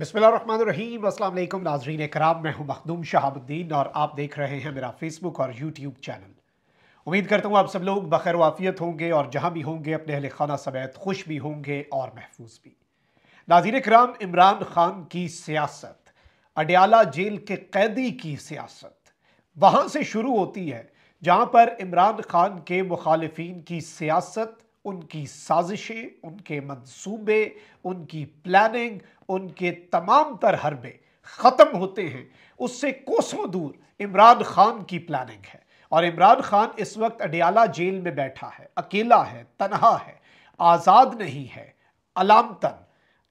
बिस्मिल्लाम असल नाजरीन कराम मैं हूँ मखदूम शहाबुद्दीन और आप देख रहे हैं मेरा फेसबुक और यूट्यूब चैनल उम्मीद करता हूँ आप सब लोग बखैर वाफियत होंगे और जहाँ भी होंगे अपने अहल खाना समेत खुश भी होंगे और महफूज भी नाजीन कराम इमरान खान की सियासत अडयाला जेल के कैदी की सियासत वहाँ से शुरू होती है जहाँ पर इमरान खान के मुखालफन की सियासत उनकी साजिशें उनके मंसूबे उनकी प्लानिंग उनके तमाम तर हरबे ख़त्म होते हैं उससे कोसों दूर इमरान खान की प्लानिंग है और इमरान खान इस वक्त अडियाला जेल में बैठा है अकेला है तनहा है आज़ाद नहीं है अलामतन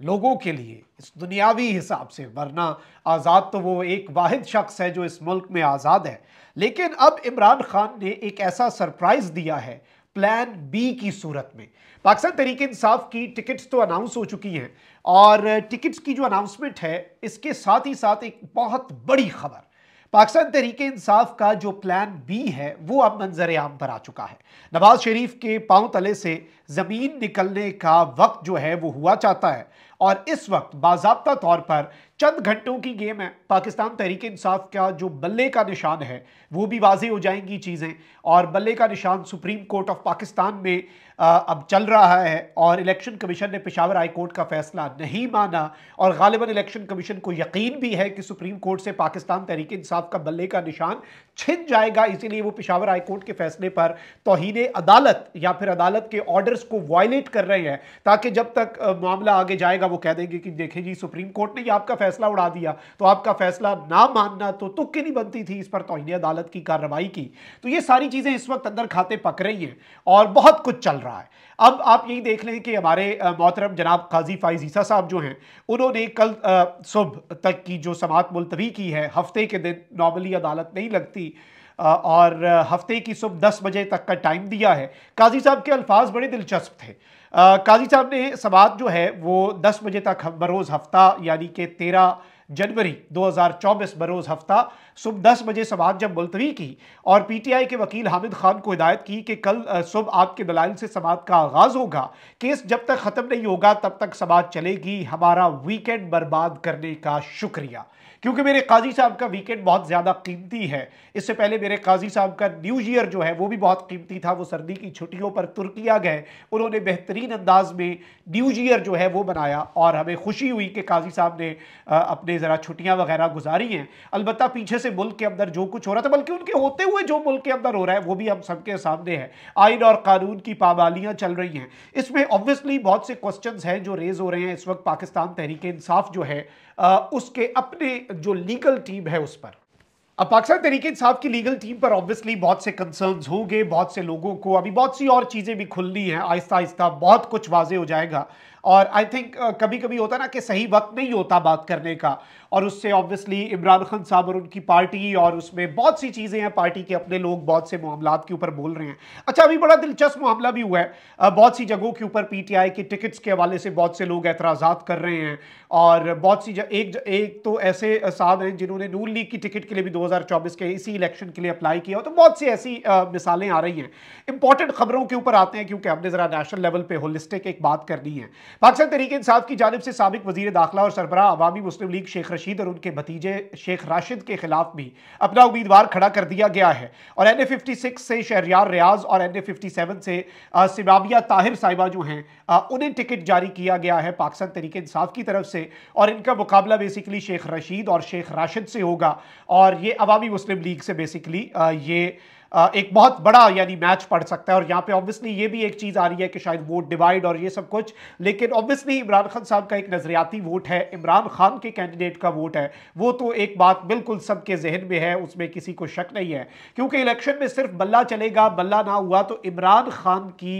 लोगों के लिए इस दुनियावी हिसाब से वरना आज़ाद तो वो एक वाद शख्स है जो इस मुल्क में आज़ाद है लेकिन अब इमरान खान ने एक ऐसा सरप्राइज़ दिया है प्लान बी की सूरत में पाकिस्तान तरीके इंसाफ की टिकट्स तो अनाउंस हो चुकी हैं और टिकट्स की जो अनाउंसमेंट है इसके साथ ही साथ एक बहुत बड़ी खबर पाकिस्तान तरीके इंसाफ का जो प्लान बी है वो अब मंजर आम पर आ चुका है नवाज शरीफ के पांव तले से ज़मीन निकलने का वक्त जो है वो हुआ चाहता है और इस वक्त बाबा तौर पर चंद घंटों की गेम है पाकिस्तान तहरीक इंसाफ का जो बल्ले का निशान है वो भी वाजे हो जाएंगी चीज़ें और बल्ले का निशान सुप्रीम कोर्ट ऑफ पाकिस्तान में आ, अब चल रहा है और इलेक्शन कमीशन ने पेशावर हाई कोर्ट का फैसला नहीं माना और गालिबा इलेक्शन कमीशन को यकीन भी है कि सुप्रीम कोर्ट से पाकिस्तान तहरीक इंसाफ का बल्ले का निशान छिन जाएगा इसीलिए वो पेशावर हाई कोर्ट के फैसले पर तोहन अदालत या फिर अदालत के ऑर्डर्स को वायलेट कर रहे हैं ताकि जब तक मामला आगे जाएगा वो कह देंगे कि देखें जी सुप्रीम कोर्ट ने यह आपका फैसला उड़ा दिया तो आपका फैसला ना मानना तो तुक्की नहीं बनती थी इस पर तोहनी अदालत की कार्रवाई की तो ये सारी चीज़ें इस वक्त अंदर खाते पक रही हैं और बहुत कुछ चल रहा है अब आप यही देख लें कि हमारे मोहतरम जनाब काजी फाइज ईसा साहब जो हैं उन्होंने कल सुबह तक की जो समात मुलतवी की है हफ्ते के दिन नॉर्मली अदालत नहीं लगती और हफ्ते की सुबह दस बजे तक का टाइम दिया है काजी साहब के अल्फाज बड़े दिलचस्प थे काजी साहब ने समात जो है वो दस बजे तक बरोज़ हफ्ता यानी कि तेरह जनवरी 2024 बरोज़ हफ्ता सुबह दस बजे समात जब मुलतवी की और पीटीआई के वकील हामिद खान को हिदायत की कि कल सुबह आपके दलाल से समात का आगाज़ होगा केस जब तक ख़त्म नहीं होगा तब तक समात चलेगी हमारा वीकेंड बर्बाद करने का शुक्रिया क्योंकि मेरे काजी साहब का वीकेंड बहुत ज़्यादा कीमती है इससे पहले मेरे काजी साहब का न्यू ईयर जो है वो भी बहुत कीमती था वो सर्दी की छुट्टियों पर तुर्किया गए उन्होंने बेहतरीन अंदाज में न्यू ईयर जो है वो बनाया और हमें खुशी हुई कि काजी साहब ने अपने ज़रा छुट्टियाँ वगैरह गुजारी हैं अलबत् पीछे से मुल्क के अंदर जो कुछ हो रहा था बल्कि उनके होते हुए जो मुल्क के अंदर हो रहा है वो भी हम सबके सामने है आइन और कानून की पाबालियाँ चल रही हैं इसमें ऑब्वियसली बहुत से क्वेश्चन हैं जो रेज़ हो रहे हैं इस वक्त पाकिस्तान तहरीक इंसाफ जो है आ, उसके अपने जो लीगल टीम है उस पर अब पाकिस्तान तरीके साहब की लीगल टीम पर ऑब्वियसली बहुत से कंसर्न्स होंगे बहुत से लोगों को अभी बहुत सी और चीज़ें भी खुलनी हैं आहिस्ता आहिस्ता बहुत कुछ वाजे हो जाएगा और आई थिंक कभी कभी होता ना कि सही वक्त नहीं होता बात करने का और उससे ऑब्वियसली इमरान खान साहब और उनकी पार्टी और उसमें बहुत सी चीज़ें हैं पार्टी के अपने लोग बहुत से मामला के ऊपर बोल रहे हैं अच्छा अभी बड़ा दिलचस्प मामला भी हुआ है बहुत सी जगहों के ऊपर पी टी आई की टिकट्स के हवाले से बहुत से लोग एतराज़ा कर रहे हैं और बहुत सी एक एक तो ऐसे साहब हैं जिन्होंने नून लीग की टिकट के लिए भी चौबीस के इसी इलेक्शन के लिए अप्लाई किया तो बहुत सी ऐसी मिसालें आ रही हैं इंपॉर्टेंट खबरों के ऊपर आते हैं क्योंकि हमने ज़रा नेशनल लेवल पर होलिस्टिक एक बात करनी है पाकिस्तान तरीके इंसाफ की जानब से सबक वजीर दाखिला और सरबरा अवामी मुस्लिम लीग शेख रशीद और उनके भतीजे शेख राशिद के खिलाफ भी अपना उम्मीदवार खड़ा कर दिया गया है और एन ए फिफ्टी सिक्स से शहरियार रियाज और एन ए फिफ्टी सेवन से सिमामिया ताहिर साहिबा जो हैं उन्हें टिकट जारी किया गया है पाकिस्तान तरीके इंसाफ की तरफ से और इनका मुकाबला बेसिकली शेख रशीद और शेख राशिद से होगा और ये अवामी मुस्लिम लीग से बेसिकली ये एक बहुत बड़ा यानी मैच पड़ सकता है और यहाँ पे ऑब्वियसली ये भी एक चीज़ आ रही है कि शायद वोट डिवाइड और ये सब कुछ लेकिन ऑब्वियसली इमरान खान साहब का एक नज़रियाती वोट है इमरान खान के कैंडिडेट का वोट है वो तो एक बात बिल्कुल सबके जहन में है उसमें किसी को शक नहीं है क्योंकि इलेक्शन में सिर्फ बल्ला चलेगा बल्ला ना हुआ तो इमरान खान की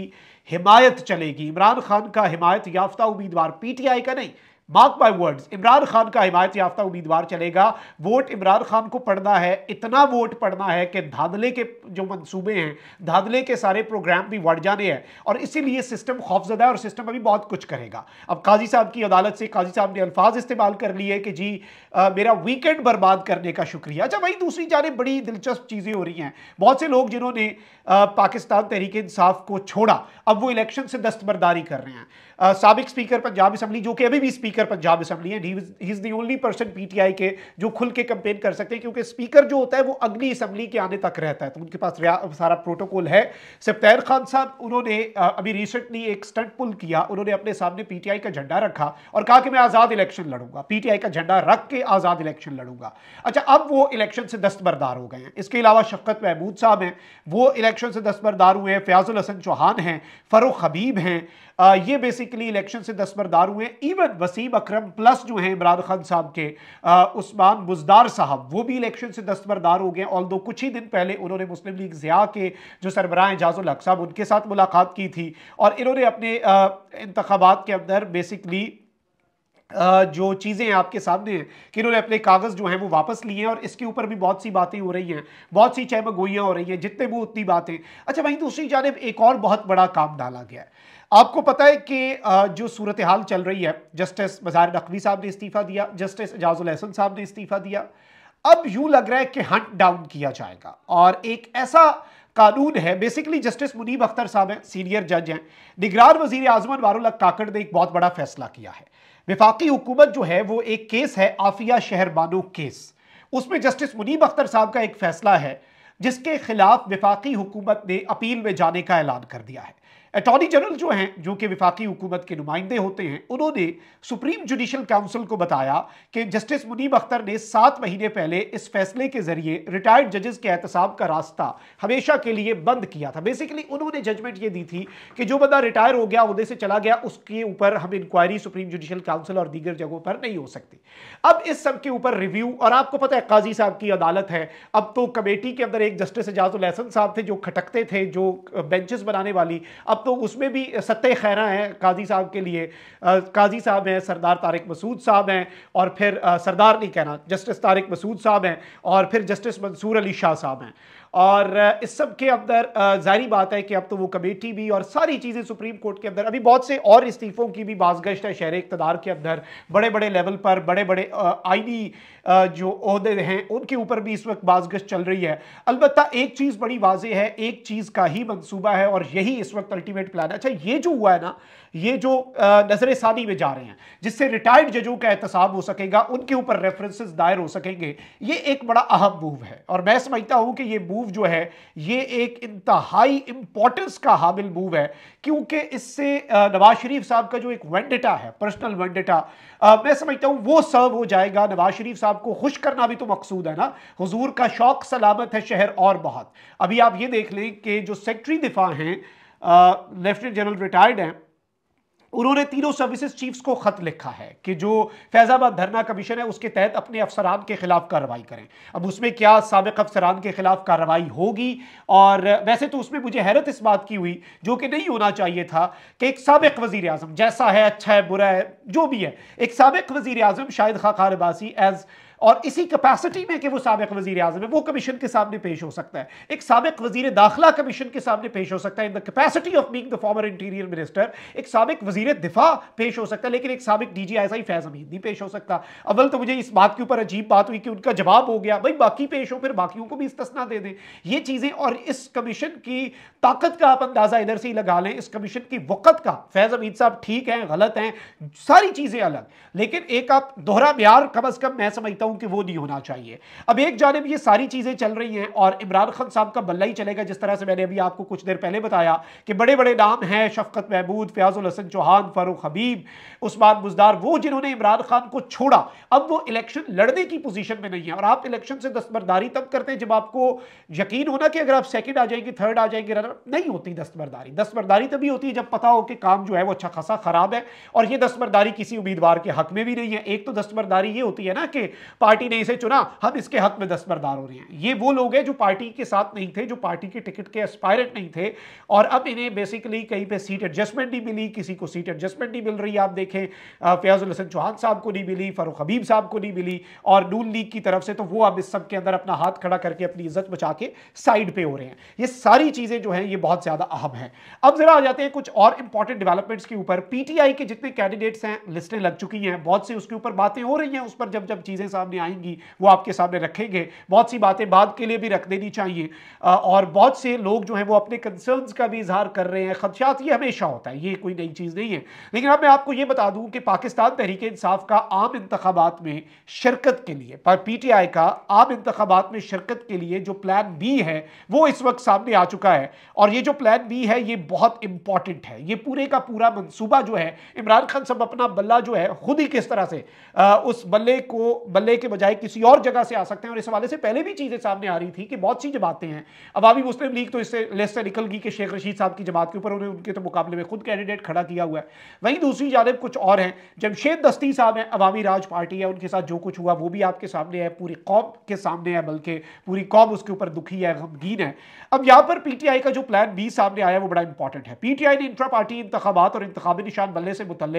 हिमायत चलेगी इमरान खान का हिमायत याफ्ता उम्मीदवार पीटीआई का नहीं mark my words Imran Khan का हिमायत याफ्ता उम्मीदवार चलेगा वोट इमरान खान को पढ़ना है इतना वोट पढ़ना है कि धांधले के जो मंसूबे हैं धांधले के सारे प्रोग्राम भी बढ़ जाने हैं और इसीलिए सिस्टम खौफजदा है और सिस्टम अभी बहुत कुछ करेगा अब काजी साहब की अदालत से काजी साहब ने अल्फाज इस्तेमाल कर लिए कि जी आ, मेरा वीकेंड बर्बाद करने का शुक्रिया अच्छा वही दूसरी जानब बड़ी दिलचस्प चीज़ें हो रही हैं बहुत से लोग जिन्होंने पाकिस्तान तहरीक इंसाफ को छोड़ा अब वो इलेक्शन से दस्तबरदारी कर रहे हैं सबक स्पीकर पंजाब असम्बली जो कि अभी भी स्पीकर पंजाब असम्बली है he is the only person PTI के जो खुल के कंपेन कर सकते हैं क्योंकि स्पीकर जो होता है वो अगली असम्बली के आने तक रहता है तो उनके पास सारा प्रोटोकॉल है सप्तैर खान साहब उन्होंने अभी रिसेंटली एक स्टंट पुल किया उन्होंने अपने सामने पीटीआई का झंडा रखा और कहा कि मैं आज़ाद इलेक्शन लड़ूंगा पीटीआई का झंडा रख के आज़ाद इलेक्शन लड़ूंगा अच्छा अब वो इलेक्शन से दस्तबरदार हो गए हैं इसके अलावा शफकत महमूद साहब हैं वो इलेक्शन से दस्तबरदार हुए हैं फयाजुल हसन चौहान हैं फ़रुख हबीब हैं ये बेसिकली इलेक्शन से दस्तबरदार हुए इवन वसीम अक्रम प्लस जो हैं इमरान खान साहब के उस्मान बुजदार साहब वो भी इलेक्शन से दस्तबरदार हो गए ऑल कुछ ही दिन पहले उन्होंने मुस्लिम लीग ज़िया के जो सरबराह एजाजुल हक साहब उनके साथ मुलाकात की थी और इन्होंने अपने इंतबात के अंदर बेसिकली जो चीज़ें आपके सामने हैं कि इन्होंने अपने कागज़ जो हैं वो वापस लिए हैं और इसके ऊपर भी बहुत सी बातें हो रही हैं बहुत सी चहमगोइयाँ हो रही हैं जितने वो उतनी बातें अच्छा वहीं दूसरी जानब एक और बहुत बड़ा काम डाला गया है आपको पता है कि जो सूरत हाल चल रही है जस्टिस मज़ार नकवी साहब ने इस्तीफ़ा दिया जस्टिस एजाजुल अहसन साहब ने इस्तीफ़ा दिया अब यूँ लग रहा है कि हंट डाउन किया जाएगा और एक ऐसा कानून है बेसिकली जस्टिस मुनीब अख्तर साहब हैं सीनियर जज हैं निगरान वजीर आजम अनवारुल काकड़ ने एक बहुत बड़ा फैसला किया है विफाकी हुकूमत जो है वो एक केस है आफिया शहरबानो केस उसमें जस्टिस मुनीब अख्तर साहब का एक फैसला है जिसके खिलाफ विफाकी हुकूमत ने अपील में जाने का ऐलान कर दिया है अटॉर्नी जनरल जो हैं जो कि विफाकी हुकूमत के नुमाइंदे होते हैं उन्होंने सुप्रीम जुडिशल काउंसिल को बताया कि जस्टिस मुनीब अख्तर ने सात महीने पहले इस फैसले के जरिए रिटायर्ड जजेस के एहतसाब का रास्ता हमेशा के लिए बंद किया था बेसिकली उन्होंने जजमेंट ये दी थी कि जो बंदा रिटायर हो गया उदे से चला गया उसके ऊपर हम इंक्वायरी सुप्रीम जुडिशल काउंसिल और दीगर जगहों पर नहीं हो सकती अब इस सब के ऊपर रिव्यू और आपको पता है काजी साहब की अदालत है अब तो कमेटी के अंदर एक जस्टिस एजाज साहब थे जो खटकते थे जो बेंचेस बनाने वाली अब तो उसमें भी सत्य खैरा हैं काजी साहब के लिए काजी साहब हैं सरदार तारिक मसूद साहब हैं और फिर सरदार नहीं कहना जस्टिस तारिक मसूद साहब हैं और फिर जस्टिस मंसूर अली शाह साहब हैं और इस सब के अंदर जारी बात है कि अब तो वो कमेटी भी और सारी चीज़ें सुप्रीम कोर्ट के अंदर अभी बहुत से और इस्तीफ़ों की भी बाजगश्त है शहर इकतदार के अंदर बड़े बड़े लेवल पर बड़े बड़े आईनी जो अहदे हैं उनके ऊपर भी इस वक्त गश्त चल रही है अलबत्त एक चीज़ बड़ी वाजह है एक चीज़ का ही मनसूबा है और यही इस वक्त अल्टीमेट प्लान है अच्छा ये जो हुआ है ना ये जो नजर सानी में जा रहे हैं जिससे रिटायर्ड जजों का एहतसाब हो सकेगा उनके ऊपर रेफरेंसेज दायर हो सकेंगे ये एक बड़ा अहम मूव है और मैं समझता हूँ कि ये मूव मूव जो है ये एक इंतहाई इंपॉर्टेंस का हामिल मूव है क्योंकि इससे नवाज शरीफ साहब का जो एक वेंडेटा है पर्सनल वेंडेटा मैं समझता हूँ वो सर्व हो जाएगा नवाज शरीफ साहब को खुश करना भी तो मकसूद है ना हजूर का शौक सलामत है शहर और बहुत अभी आप ये देख लें कि जो सेक्रेटरी दिफा हैं लेफ्टिनेंट जनरल रिटायर्ड हैं उन्होंने तीनों सर्विसेज चीफ्स को खत लिखा है कि जो फैजाबाद धरना कमीशन है उसके तहत अपने अफसरान के खिलाफ कार्रवाई करें अब उसमें क्या सबक अफसरान के खिलाफ कार्रवाई होगी और वैसे तो उसमें मुझे हैरत इस बात की हुई जो कि नहीं होना चाहिए था कि एक सबक वजी अजम जैसा है अच्छा है बुरा है जो भी है एक सबक वजीर अजम शाहिद खा खारबासी एज़ और इसी कैपेसिटी में कि वो सबक वजी अजम है वो कमीशन के सामने पेश हो सकता है एक सबक वजीर दाखिला कमीशन के सामने पेश हो सकता है in the capacity of being the former interior minister एक सबक वजीर दिफा पेश हो सकता है लेकिन एक सबक D G S I Faiz Hameed नहीं पेश हो सकता अव्वल तो मुझे इस बात के ऊपर अजीब बात हुई कि उनका जवाब हो गया भाई बाकी पेश हो फिर बाकी को भी इस्तना दे दें ये चीज़ें और इस कमीशन की ताकत का आप अंदाज़ा इधर से ही लगा लें इस कमीशन की वक़्त का फैज़ अमीद साहब ठीक हैं गलत हैं सारी चीज़ें अलग लेकिन एक आप दोहरा म्यार कम अज़ कम मैं समझता हूँ हूं कि वो नहीं होना चाहिए अब एक जानब ये सारी चीज़ें चल रही हैं और इमरान खान साहब का बल्ला ही चलेगा जिस तरह से मैंने अभी आपको कुछ देर पहले बताया कि बड़े बड़े नाम हैं शफकत महमूद फयाजुल हसन चौहान फारूक हबीब उस्मान बुजदार वो जिन्होंने इमरान खान को छोड़ा अब वो इलेक्शन लड़ने की पोजिशन में नहीं है और आप इलेक्शन से दस्तबरदारी तब करते हैं जब आपको यकीन होना कि अगर आप सेकेंड आ जाएंगे थर्ड आ जाएंगे नहीं होती दस्तबरदारी दस्तबरदारी तभी होती है जब पता हो कि काम जो है वो अच्छा खासा खराब है और ये दस्तबरदारी किसी उम्मीदवार के हक में भी नहीं है एक तो दस्तबरदारी ये होती है ना कि पार्टी ने इसे चुना हम इसके हक में दस्तरदार हो रहे हैं ये वो लोग हैं जो पार्टी के साथ नहीं थे जो पार्टी के टिकट के एस्पायरेंट नहीं थे और अब इन्हें बेसिकली कहीं पे सीट एडजस्टमेंट नहीं मिली किसी को सीट एडजस्टमेंट नहीं मिल रही आप देखें फयाजुल हसन चौहान साहब को नहीं मिली फारूक हबीब साहब को नहीं मिली और नून लीग की तरफ से तो वो अब इस सब के अंदर अपना हाथ खड़ा करके अपनी इज्जत बचा के साइड पर हो रहे हैं ये सारी चीज़ें जो हैं ये बहुत ज़्यादा अहम है अब ज़रा आ जाते हैं कुछ और इंपॉर्टेंट डेवलपमेंट्स के ऊपर पीटीआई के जितने कैंडिडेट्स हैं लिस्टें लग चुकी हैं बहुत सी उसके ऊपर बातें हो रही हैं उस पर जब जब चीज़ें सामने सामने आएंगी वो आपके सामने रखेंगे बहुत सी बातें बाद के लिए भी रख देनी चाहिए और बहुत से लोग जो है वो अपने कंसर्न का भी इजहार कर रहे हैं खदशात ये हमेशा होता है ये कोई नई चीज़ नहीं है लेकिन अब मैं आपको ये बता दूँ कि पाकिस्तान तहरीक इंसाफ का आम इंतबात में शिरकत के लिए पर पी टी आई का आम इंतबात में शिरकत के लिए जो प्लान बी है वो इस वक्त सामने आ चुका है और ये जो प्लान बी है ये बहुत इंपॉर्टेंट है ये पूरे का पूरा मनसूबा जो है इमरान खान सब अपना बल्ला जो है खुद ही किस तरह से आ, उस बल्ले को बल्ले के बजाय किसी और जगह से आ सकते हैं और इस हवाले से पहले भी चीज़ें सामने आ रही थी कि बहुत सी जमातें हैं अवामी मुस्लिम लीग तो इससे लेस से निकल गई कि शेख रशीद साहब की जमात के ऊपर उन्होंने उनके तो मुकाबले में खुद कैंडिडेट खड़ा किया हुआ है वहीं दूसरी जानब कुछ और हैं जमशेद दस्ती साहब हैं अवामी राज पार्टी है उनके साथ जो कुछ हुआ वो भी आपके सामने है पूरी कौम के सामने है बल्कि पूरी कौम उसके ऊपर दुखी है गमगीन है अब यहाँ पर पीटीआई का जो प्लान बी सामने आया वो बड़ा इंपॉर्टेंट है पीटीआई ने इंट्रा पार्टी इंतबात और इंतबी निशान बल्ले से मुतल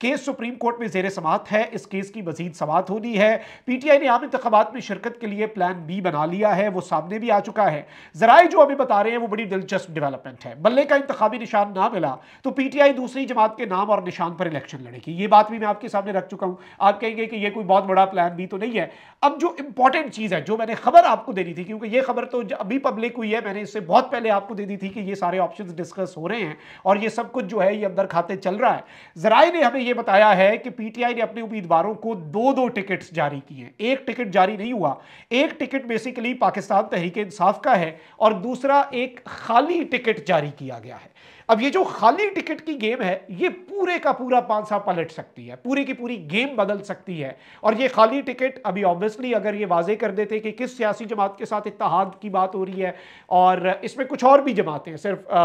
केस सुप्रीम कोर्ट में जेर समात है इस केस की मजीद समात होनी है पीटीआई ने आम इंतबात में शिरकत के लिए प्लान बी बना लिया है वो सामने भी आ चुका है जराए जो हमें बता रहे हैं वो बड़ी दिलचस्प डेवलपमेंट है बल्ले का इंतबी निशान ना मिला तो पीटीआई दूसरी जमात के नाम और निशान पर इलेक्शन लड़ेगी ये बात भी मैं आपके सामने रख चुका हूं आप कहेंगे कि ये कोई बहुत बड़ा प्लान भी तो नहीं है अब जो इंपॉर्टेंट चीज़ है जो मैंने खबर आपको देनी थी क्योंकि ये खबर तो अभी पब्लिक हुई है मैंने इससे बहुत पहले आपको दे दी थी कि ये सारे ऑप्शन डिस्कस हो रहे हैं और ये सब कुछ जो है ये अंदर खाते चल रहा है जराए ने हमें यह बताया है कि पीटीआई ने अपने उम्मीदवारों को दो दो टिकट्स जारी की है एक टिकट जारी नहीं हुआ एक टिकट बेसिकली पाकिस्तान तहरीक इंसाफ का है और दूसरा एक खाली टिकट जारी किया गया है अब ये जो खाली टिकट की गेम है ये पूरे का पूरा पांच साल पलट सकती है पूरी की पूरी गेम बदल सकती है और ये खाली टिकट अभी ऑब्वियसली अगर ये वाजे कर देते कि किस सियासी जमात के साथ इतहाद की बात हो रही है और इसमें कुछ और भी जमातें सिर्फ आ,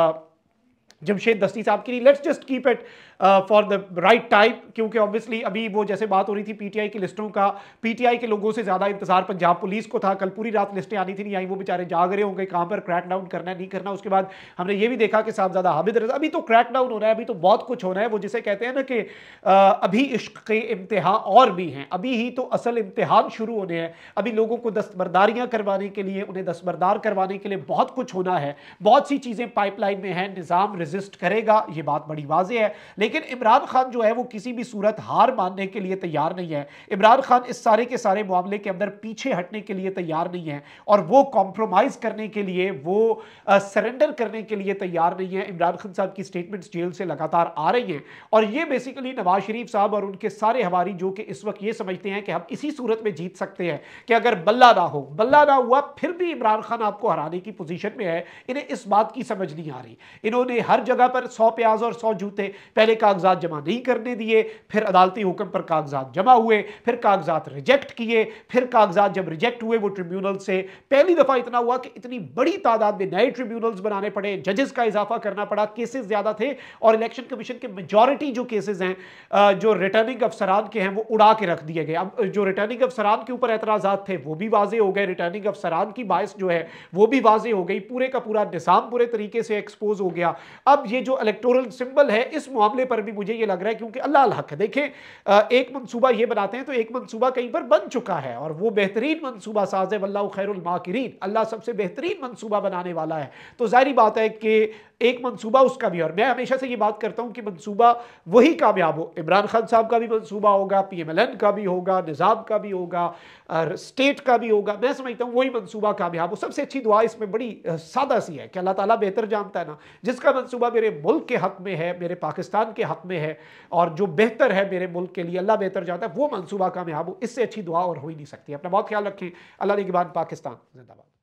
जमशेद दस्ती साहब के लिए let's just keep it for the right type क्योंकि ऑब्वियसली अभी वो जैसे बात हो रही थी पीटीआई की लिस्टों का पीटीआई के लोगों से ज़्यादा इंतजार पंजाब पुलिस को था कल पूरी रात लिस्टें आनी थी नहीं आई वो बेचारे जाग रहे होंगे कहाँ पर क्रैक डाउन करना है नहीं करना उसके बाद हमने ये भी देखा कि साहबजादा हामिद रजा अभी तो क्रैक डाउन हो रहा है अभी तो बहुत कुछ होना है वो जिसे कहते हैं ना कि uh, अभी इश्क के इम्तहा और भी हैं अभी ही तो असल इम्तहान शुरू होने हैं अभी लोगों को दस्तबरदारियां करवाने के लिए उन्हें दस्तबरदार करवाने के लिए बहुत कुछ होना है बहुत सी चीज़ें पाइपलाइन में है निज़ाम रेजिस्ट करेगा ये बात बड़ी वाजे है लेकिन इमरान खान जो है वो किसी भी सूरत हार मानने के लिए तैयार नहीं है इमरान खान इस सारे के सारे मामले के अंदर पीछे हटने के लिए तैयार नहीं है और वो कॉम्प्रोमाइज़ करने के लिए वो सरेंडर करने के लिए तैयार नहीं है इमरान खान साहब की स्टेटमेंट्स जेल से लगातार आ रही हैं और ये बेसिकली नवाज शरीफ साहब और उनके सारे हमारी जो कि इस वक्त ये समझते हैं कि हम इसी सूरत में जीत सकते हैं कि अगर बल्ला ना हो बल्ला ना हुआ फिर भी इमरान खान आपको हराने की पोजीशन में है इन्हें इस बात की समझ नहीं आ रही इन्होंने हर हर जगह पर सौ प्याज और सौ जूते पहले कागजात जमा नहीं करने दिए फिर अदालती हुक्म पर कागजात जमा हुए फिर कागजात रिजेक्ट किए फिर कागजात जब रिजेक्ट हुए वो ट्रिब्यूनल से पहली दफ़ा इतना हुआ कि इतनी बड़ी तादाद में नए ट्रिब्यूनल्स बनाने पड़े जजेस का इजाफा करना पड़ा केसेस ज़्यादा थे और इलेक्शन कमीशन के मेजोरिटी जो केसेज हैं जो रिटर्निंग अफसरान के हैं वो उड़ा के रख दिए गए अब जो रिटर्निंग अफसरान के ऊपर एतराज़ थे वो भी वाजे हो गए रिटर्निंग अफसरान की बायस जो है वो भी वाजे हो गई पूरे का पूरा निज़ाम पूरे तरीके से एक्सपोज हो गया अब ये जो इलेक्टोरल सिंबल है इस मामले पर भी मुझे ये लग रहा है क्योंकि अल्लाह हक है देखें एक मनसूबा ये बनाते हैं तो एक मनसूबा कहीं पर बन चुका है और वो बेहतरीन मनसूबा साज है वल्ला खैरमाकिरीन अल्लाह सबसे बेहतरीन मनसूबा बनाने वाला है तो जाहरी बात है कि एक मनसूबा उसका भी और मैं हमेशा से ये बात करता हूँ कि मनसूबा वही कामयाब हो इमरान खान साहब का भी मनसूबा होगा पी एम एल एन का भी होगा निज़ाम का भी होगा और स्टेट का भी होगा मैं समझता हूँ वही मनसूबा कामयाब हो सबसे अच्छी दुआ इसमें बड़ी सादा सी है कि अल्लाह ताला बेहतर जानता है ना जिसका मनसूबा मनसूबा मेरे मुल्क के हक में है मेरे पाकिस्तान के हक में है और जो बेहतर है मेरे मुल्क के लिए अल्लाह बेहतर जाता है वो मनसूबा कामयाब हो इससे अच्छी दुआ और हो ही नहीं सकती अपना बहुत ख्याल रखें अल्लाह बाद पाकिस्तान जिंदाबाद